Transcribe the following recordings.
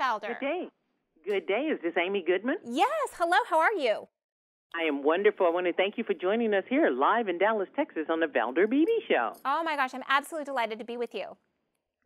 Good day. Good day. Is this Amy Goodman? Yes. Hello. How are you? I am wonderful. I want to thank you for joining us here live in Dallas, Texas on the Valder BB Show. Oh my gosh, I'm absolutely delighted to be with you.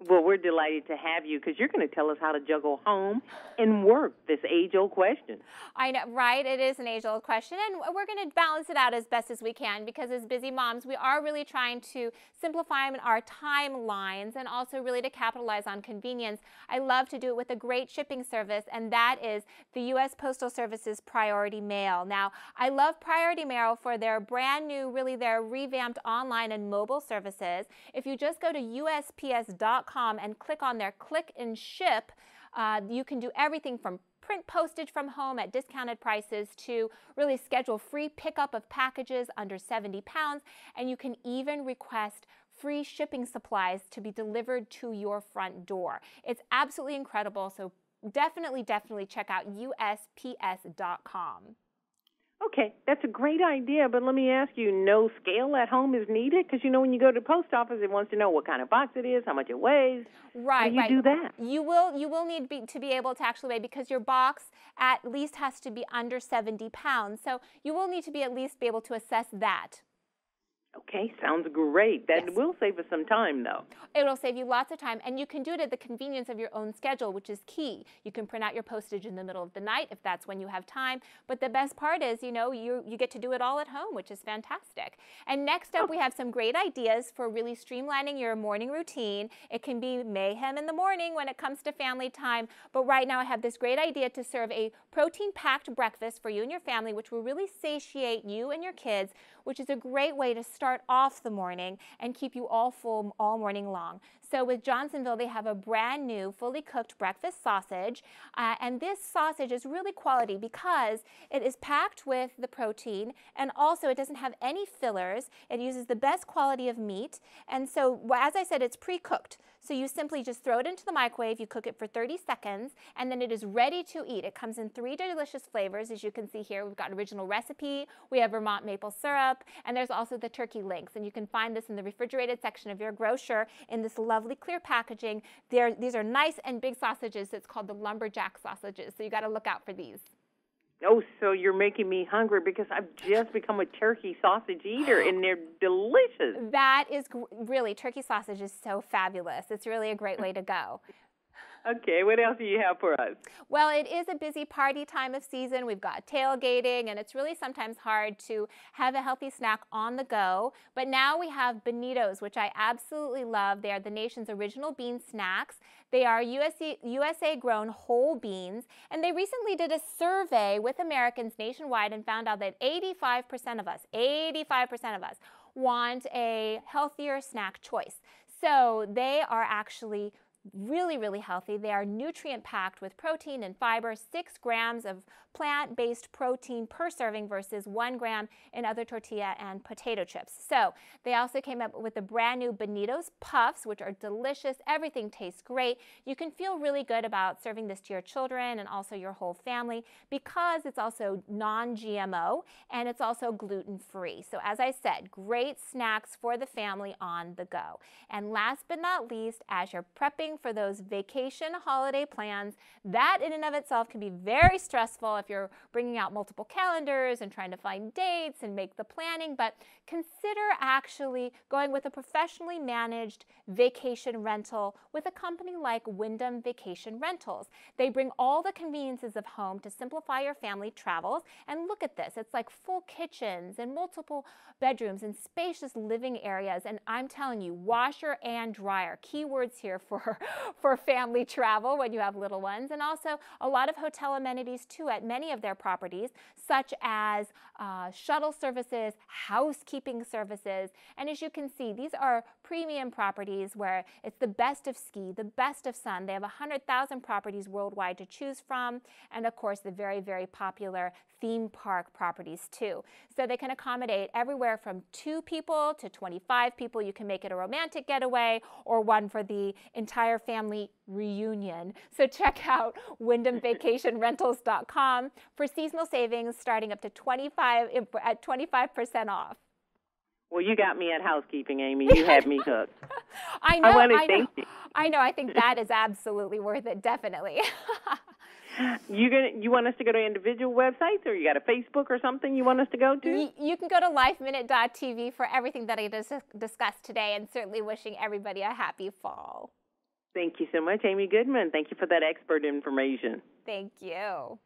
Well, we're delighted to have you because you're going to tell us how to juggle home and work, this age-old question. I know, right? It is an age-old question, and we're going to balance it out as best as we can because as busy moms, we are really trying to simplify our timelines and also really to capitalize on convenience. I love to do it with a great shipping service, and that is the U.S. Postal Service's Priority Mail. Now, I love Priority Mail for their brand new, really their revamped online and mobile services. If you just go to USPS.com, and click on their click and ship. Uh, you can do everything from print postage from home at discounted prices to really schedule free pickup of packages under 70 pounds. And you can even request free shipping supplies to be delivered to your front door. It's absolutely incredible. So definitely, definitely check out USPS.com. Okay, that's a great idea, but let me ask you, no scale at home is needed? Because you know, when you go to the post office, it wants to know what kind of box it is, how much it weighs. Right, you right. do that. You will, you will need be, to be able to actually weigh because your box at least has to be under 70 pounds. So you will need to be at least be able to assess that. Okay, sounds great. That yes. will save us some time, though. It'll save you lots of time, and you can do it at the convenience of your own schedule, which is key. You can print out your postage in the middle of the night if that's when you have time. But the best part is, you know, you, you get to do it all at home, which is fantastic. And next up, we oh. have some great ideas for really streamlining your morning routine. It can be mayhem in the morning when it comes to family time, but right now I have this great idea to serve a protein packed breakfast for you and your family, which will really satiate you and your kids which is a great way to start off the morning and keep you all full all morning long. So with Johnsonville, they have a brand new, fully cooked breakfast sausage. Uh, and this sausage is really quality because it is packed with the protein and also it doesn't have any fillers. It uses the best quality of meat. And so, as I said, it's pre-cooked. So you simply just throw it into the microwave, you cook it for 30 seconds, and then it is ready to eat. It comes in three delicious flavors, as you can see here. We've got original recipe, we have Vermont maple syrup, and there's also the turkey links. And you can find this in the refrigerated section of your grocer in this lovely clear packaging. They're, these are nice and big sausages. It's called the lumberjack sausages. So you got to look out for these. Oh, so you're making me hungry because I've just become a turkey sausage eater and they're delicious. That is really, turkey sausage is so fabulous. It's really a great way to go. Okay, what else do you have for us? Well, it is a busy party time of season. We've got tailgating, and it's really sometimes hard to have a healthy snack on the go. But now we have bonitos, which I absolutely love. They are the nation's original bean snacks. They are USA, USA grown whole beans, and they recently did a survey with Americans nationwide and found out that 85% of us, 85% of us, want a healthier snack choice. So they are actually really, really healthy. They are nutrient packed with protein and fiber, six grams of plant based protein per serving versus one gram in other tortilla and potato chips. So they also came up with the brand new Benitos Puffs, which are delicious. Everything tastes great. You can feel really good about serving this to your children and also your whole family because it's also non GMO and it's also gluten free. So, as I said, great snacks for the family on the go. And last but not least, as you're prepping shopping for those vacation holiday plans. That in and of itself can be very stressful if you're bringing out multiple calendars and trying to find dates and make the planning, but consider actually going with a professionally managed vacation rental with a company like Wyndham Vacation Rentals. They bring all the conveniences of home to simplify your family travels. And look at this, it's like full kitchens and multiple bedrooms and spacious living areas. And I'm telling you, washer and dryer, keywords here for for family travel when you have little ones. And also a lot of hotel amenities too at many of their properties, such as uh, shuttle services, housekeeping services. And as you can see, these are premium properties where it's the best of ski, the best of sun. They have 100,000 properties worldwide to choose from. And of course, the very, very popular theme park properties too. So they can accommodate everywhere from two people to 25 people. You can make it a romantic getaway or one for the entire family reunion. So check out WyndhamVacationRentals.com for seasonal savings starting up to 25 at 25% off. Well, you got me at housekeeping, Amy. You had me hooked. I know. I want to I thank know. you. I know. I think that is absolutely worth it. Definitely. you gonna you want us to go to individual websites, or you got a Facebook or something you want us to go to? You, you can go to lifeminute.tv for everything that I dis- discussed today, and certainly wishing everybody a happy fall. Thank you so much, Amy Goodman. Thank you for that expert information. Thank you.